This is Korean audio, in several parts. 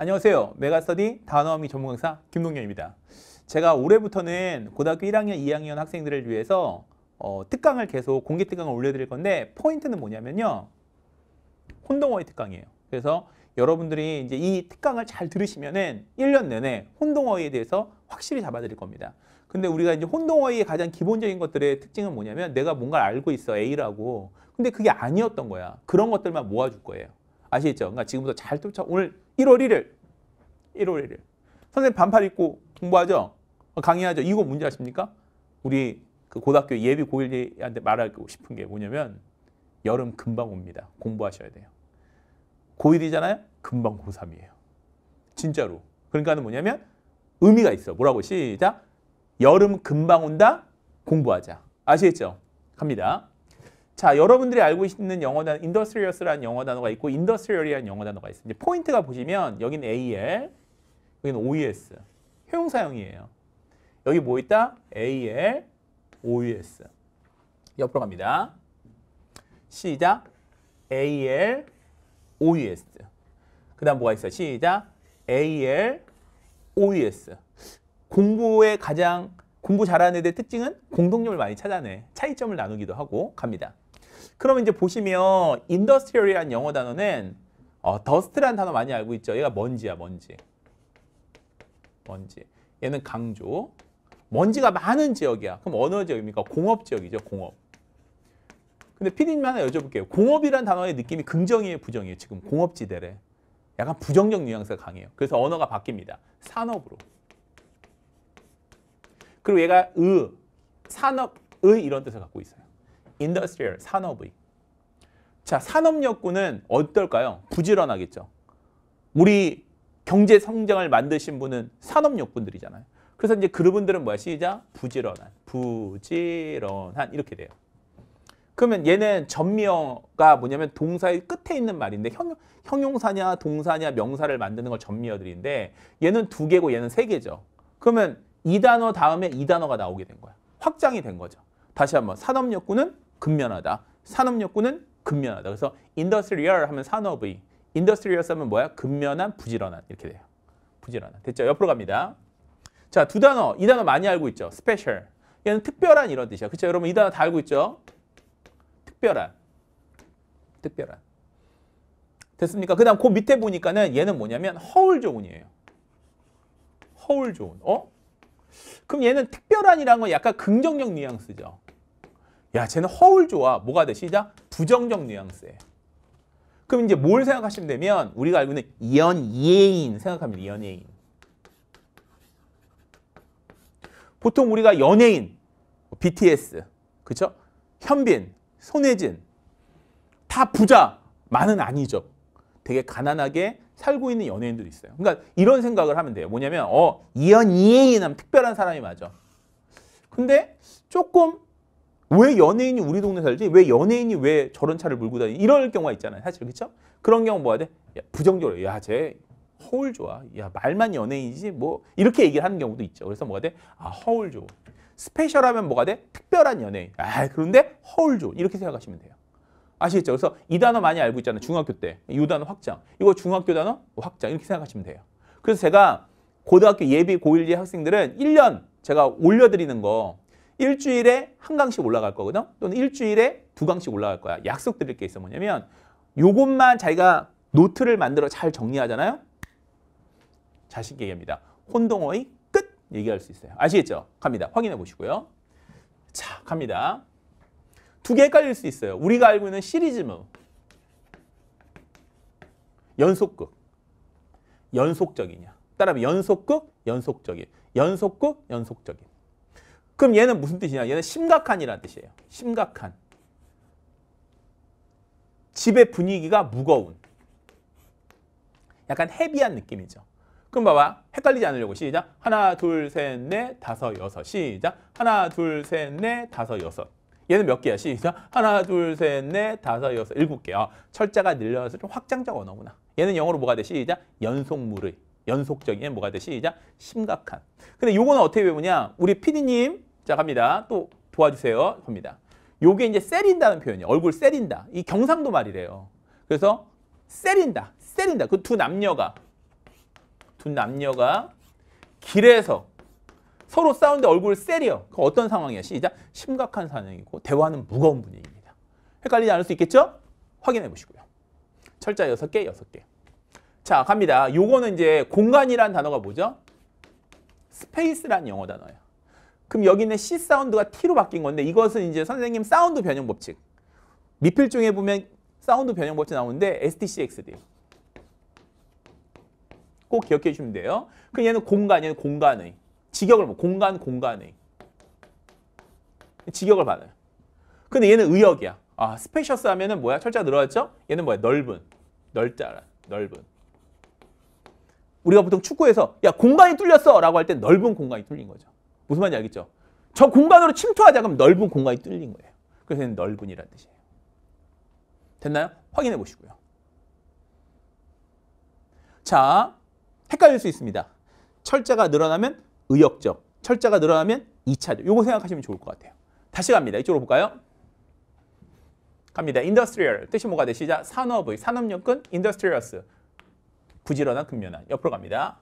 안녕하세요. 메가스터디 단어어미 전문 강사 김동현입니다. 제가 올해부터는 고등학교 1학년, 2학년 학생들을 위해서 어, 특강을 계속 공개 특강을 올려드릴 건데 포인트는 뭐냐면요. 혼동어의 특강이에요. 그래서 여러분들이 이제 이 특강을 잘 들으시면은 1년 내내 혼동어에 대해서 확실히 잡아드릴 겁니다. 근데 우리가 이제 혼동어의 가장 기본적인 것들의 특징은 뭐냐면 내가 뭔가를 알고 있어 A라고 근데 그게 아니었던 거야 그런 것들만 모아줄 거예요 아시겠죠? 그러니까 지금부터 잘 쫓아 오늘 1월 1일 1월 1일 선생님 반팔 입고 공부하죠? 어, 강의하죠? 이거 문제 아십니까? 우리 그 고등학교 예비 고1한테 말하고 싶은 게 뭐냐면 여름 금방 옵니다. 공부하셔야 돼요. 고1이잖아요? 금방 고3이에요. 진짜로. 그러니까 뭐냐면 의미가 있어. 뭐라고 시작. 여름 금방 온다. 공부하자. 아시겠죠? 갑니다. 자, 여러분들이 알고 있는 영어 단어 인더스트리 t 스 i 라는 영어 단어가 있고 인더스트리 t r i 이라는 영어 단어가 있습니다. 포인트가 보시면 여기는 AL, 여기는 OES. 효용사형이에요. 여기 뭐 있다? AL, OES. 옆으로 갑니다. 시작. AL, OES. 그 다음 뭐가 있어요? 시작. AL, OES. 공부에 가장 공부 잘하는 애들의 특징은 공동점을 많이 찾아내 차이점을 나누기도 하고 갑니다. 그러면 이제 보시면 인더스트리얼이라는 영어 단어는 어, 더스트라는 단어 많이 알고 있죠. 얘가 먼지야, 먼지. 먼지. 얘는 강조. 먼지가 많은 지역이야. 그럼 어느 지역입니까? 공업 지역이죠, 공업. 근데 피디님 하나 여쭤볼게요. 공업이란 단어의 느낌이 긍정이에요, 부정이에요? 지금 공업지대래. 약간 부정적 뉘앙스가 강해요. 그래서 언어가 바뀝니다. 산업으로. 그리고 얘가 의, 산업의 이런 뜻을 갖고 있어요. industrial, 산업의. 자, 산업력구는 어떨까요? 부지런하겠죠. 우리 경제 성장을 만드신 분은 산업력군들이잖아요 그래서 이제 그분들은 뭐야? 시작. 부지런한. 부지런한. 이렇게 돼요. 그러면 얘는 전미어가 뭐냐면 동사의 끝에 있는 말인데 형용, 사냐 동사냐 명사를 만드는 걸 전미어들인데 얘는 두 개고 얘는 세 개죠. 그러면 이 단어 다음에 이 단어가 나오게 된 거야. 확장이 된 거죠. 다시 한번 산업력구는 근면하다. 산업력구는 근면하다. 그래서 인더스트리얼 하면 산업의, 인더스트리얼 하면 뭐야? 근면한, 부지런한 이렇게 돼요. 부지런한. 됐죠? 옆으로 갑니다. 자, 두 단어. 이 단어 많이 알고 있죠? 스페셜. 얘는 특별한 이런 뜻이야. 그렇죠? 여러분 이 단어 다 알고 있죠? 특별한. 특별한. 됐습니까? 그 다음 그 밑에 보니까는 얘는 뭐냐면 허울 조은이에요. 허울 조은. 어? 그럼 얘는 특별한이라는 건 약간 긍정적 뉘앙스죠. 야 쟤는 허울 좋아. 뭐가 돼? 시작. 부정적 뉘앙스예 그럼 이제 뭘 생각하시면 되면 우리가 알고 있는 연예인 생각합니다. 연예인. 보통 우리가 연예인, BTS, 그쵸? 현빈, 손예진 다 부자, 많은 아니죠. 되게 가난하게 살고 있는 연예인들이 있어요. 그러니까 이런 생각을 하면 돼요. 뭐냐면 어, 연예인 하면 특별한 사람이 맞아. 근데 조금 왜 연예인이 우리 동네 살지? 왜 연예인이 왜 저런 차를 몰고 다니? 이럴 경우가 있잖아요. 사실 그렇죠? 그런 경우 뭐야 돼? 야, 부정적으로 야쟤 허울 좋아. 야 말만 연예인이지 뭐 이렇게 얘기를 하는 경우도 있죠. 그래서 뭐가 돼? 아 허울 좋아. 스페셜하면 뭐가 돼? 특별한 연예인. 아 그런데 허울 좋아. 이렇게 생각하시면 돼요. 아시겠죠? 그래서 이 단어 많이 알고 있잖아요. 중학교 때. 이 단어 확장. 이거 중학교 단어 확장. 이렇게 생각하시면 돼요. 그래서 제가 고등학교 예비 고1 2 학생들은 1년 제가 올려드리는 거 일주일에 한 강씩 올라갈 거거든 또는 일주일에 두 강씩 올라갈 거야 약속 드릴 게 있어 뭐냐면 요것만 자기가 노트를 만들어 잘 정리하잖아요 자식 얘기합니다 혼동어의 끝 얘기할 수 있어요 아시겠죠? 갑니다 확인해 보시고요 자 갑니다 두 개 헷갈릴 수 있어요 우리가 알고 있는 시리즈무 연속극 연속적이냐 따라하면 연속극 연속적인 연속극 연속적인 그럼 얘는 무슨 뜻이냐? 얘는 심각한이라는 뜻이에요. 심각한. 집의 분위기가 무거운. 약간 헤비한 느낌이죠. 그럼 봐봐. 헷갈리지 않으려고 시작. 하나, 둘, 셋, 넷, 다섯, 여섯. 시작. 하나, 둘, 셋, 넷, 다섯, 여섯. 얘는 몇 개야? 시작. 하나, 둘, 셋, 넷, 다섯, 여섯, 일곱 개야. 어, 철자가 늘려서 좀 확장적 언어구나. 얘는 영어로 뭐가 돼? 시작. 연속물의. 연속적인 뭐가 돼? 시작. 심각한. 근데 요거는 어떻게 배우냐? 우리 피디님 자 갑니다. 또 도와주세요. 갑니다. 요게 이제 세린다는 표현이에요. 얼굴 세린다. 이 경상도 말이래요. 그래서 세린다. 세린다. 그 두 남녀가 두 남녀가 길에서 서로 싸우는데 얼굴 세려. 그 어떤 상황이야? 시작. 심각한 사냥이고 대화는 무거운 분위기입니다. 헷갈리지 않을 수 있겠죠? 확인해 보시고요. 철자 여섯 개 여섯 개 자, 갑니다. 요거는 이제 공간이란 단어가 뭐죠? 스페이스란 영어 단어예요. 그럼 여기 있는 C 사운드가 T로 바뀐 건데 이것은 이제 선생님 사운드 변형 법칙. 미필중에 보면 사운드 변형 법칙 나오는데 STCXD. 꼭 기억해 주시면 돼요. 그 얘는 공간, 얘는 공간의. 직역을 뭐 공간, 공간의. 직역을 받아요. 근데 얘는 의역이야. 아, 스페셔스 하면은 뭐야? 철자 늘어났죠? 얘는 뭐야? 넓은. 넓다. 넓은. 우리가 보통 축구에서 야, 공간이 뚫렸어! 라고 할 때 넓은 공간이 뚫린 거죠. 무슨 말인지 알겠죠? 저 공간으로 침투하자 그럼 넓은 공간이 뚫린 거예요. 그래서 넓은이라 뜻이에요. 됐나요? 확인해 보시고요. 자, 헷갈릴 수 있습니다. 철자가 늘어나면 의역적, 철자가 늘어나면 2차적. 요거 생각하시면 좋을 것 같아요. 다시 갑니다. 이쪽으로 볼까요? 갑니다. industrial 뜻이 뭐가 되시자 산업의 산업연근 industrious 부지런한 근면한 옆으로 갑니다.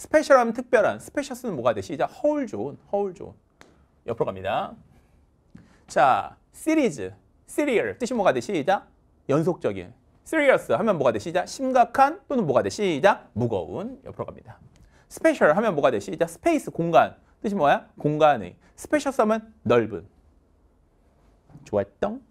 스페셜하면 특별한, 스페셜스는 뭐가 되시죠? 허울 좋 허울 좋 옆으로 갑니다. 자, 시리즈, 시리얼 뜻이 뭐가 되시죠? 연속적인. s e r i 하면 뭐가 되시죠? 심각한 또는 뭐가 되시죠? 무거운. 옆으로 갑니다. 스페셜 하면 뭐가 되시죠? 스페이스, 공간. 뜻이 뭐야? 공간의. 스페셜스 하면 넓은. 좋았던